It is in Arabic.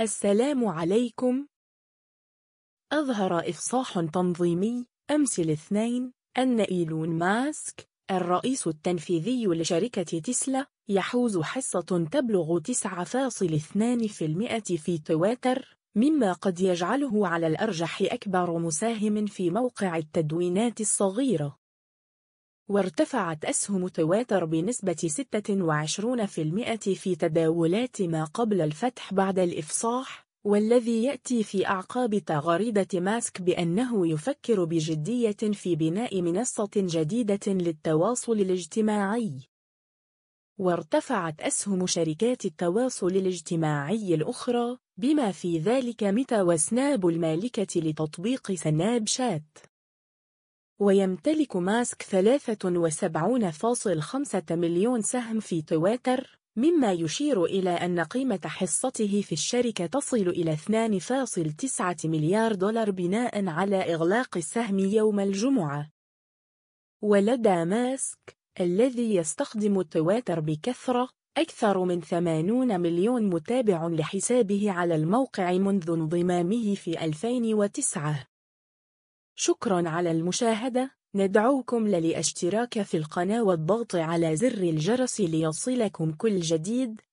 السلام عليكم أظهر إفصاح تنظيمي أمس الاثنين أن إيلون ماسك الرئيس التنفيذي لشركة تسلا يحوز حصة تبلغ 9.2% في تويتر مما قد يجعله على الأرجح أكبر مساهم في موقع التدوينات الصغيرة وارتفعت أسهم تواتر بنسبة 26% في تداولات ما قبل الفتح بعد الإفصاح والذي يأتي في أعقاب تغريدة ماسك بأنه يفكر بجدية في بناء منصة جديدة للتواصل الاجتماعي وارتفعت أسهم شركات التواصل الاجتماعي الأخرى بما في ذلك ميتا وسناب المالكة لتطبيق سناب شات ويمتلك ماسك 73.5 مليون سهم في تويتر مما يشير إلى أن قيمة حصته في الشركة تصل إلى 2.9 مليار دولار بناء على إغلاق السهم يوم الجمعة ولدى ماسك الذي يستخدم تويتر بكثرة أكثر من 80 مليون متابع لحسابه على الموقع منذ انضمامه في 2009 شكرا على المشاهدة ندعوكم للاشتراك في القناة والضغط على زر الجرس ليصلكم كل جديد